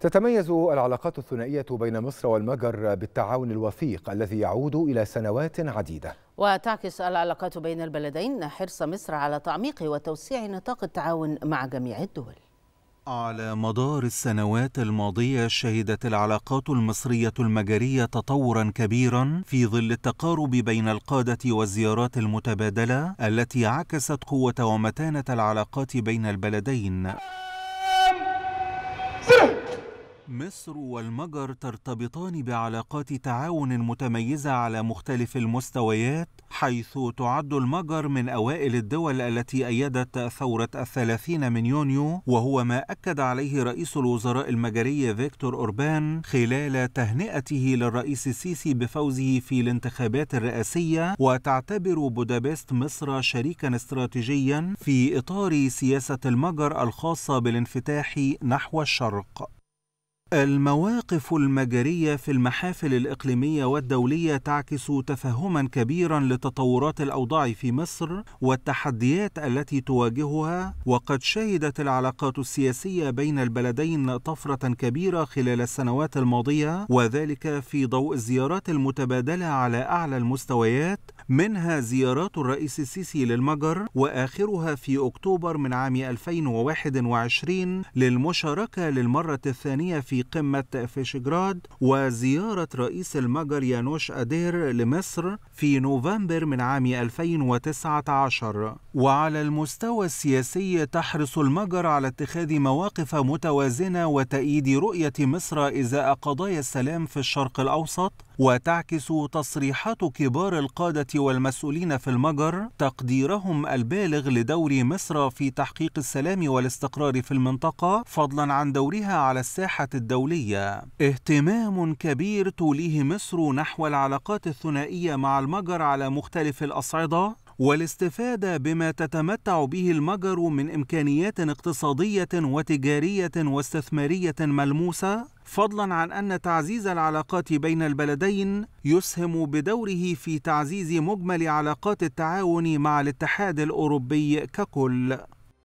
تتميز العلاقات الثنائية بين مصر والمجر بالتعاون الوثيق الذي يعود إلى سنوات عديدة وتعكس العلاقات بين البلدين حرص مصر على تعميق وتوسيع نطاق التعاون مع جميع الدول على مدار السنوات الماضية شهدت العلاقات المصرية المجرية تطورا كبيرا في ظل التقارب بين القادة والزيارات المتبادلة التي عكست قوة ومتانة العلاقات بين البلدين مصر والمجر ترتبطان بعلاقات تعاون متميزه على مختلف المستويات حيث تعد المجر من اوائل الدول التي ايدت ثوره الثلاثين من يونيو وهو ما اكد عليه رئيس الوزراء المجري فيكتور اوربان خلال تهنئته للرئيس السيسي بفوزه في الانتخابات الرئاسيه وتعتبر بودابست مصر شريكا استراتيجيا في اطار سياسه المجر الخاصه بالانفتاح نحو الشرق المواقف المجرية في المحافل الإقليمية والدولية تعكس تفهما كبيرا لتطورات الأوضاع في مصر والتحديات التي تواجهها وقد شهدت العلاقات السياسية بين البلدين طفرة كبيرة خلال السنوات الماضية وذلك في ضوء الزيارات المتبادلة على أعلى المستويات منها زيارات الرئيس السيسي للمجر وآخرها في أكتوبر من عام 2021 للمشاركة للمرة الثانية في في قمة فيشجراد وزيارة رئيس المجر يانوش أدير لمصر في نوفمبر من عام 2019 وعلى المستوى السياسي تحرص المجر على اتخاذ مواقف متوازنة وتأييد رؤية مصر إزاء قضايا السلام في الشرق الأوسط وتعكس تصريحات كبار القادة والمسؤولين في المجر تقديرهم البالغ لدور مصر في تحقيق السلام والاستقرار في المنطقة فضلا عن دورها على الساحة الدولية اهتمام كبير توليه مصر نحو العلاقات الثنائية مع المجر على مختلف الأصعدة والاستفادة بما تتمتع به المجر من إمكانيات اقتصادية وتجارية واستثمارية ملموسة فضلا عن أن تعزيز العلاقات بين البلدين يسهم بدوره في تعزيز مجمل علاقات التعاون مع الاتحاد الأوروبي ككل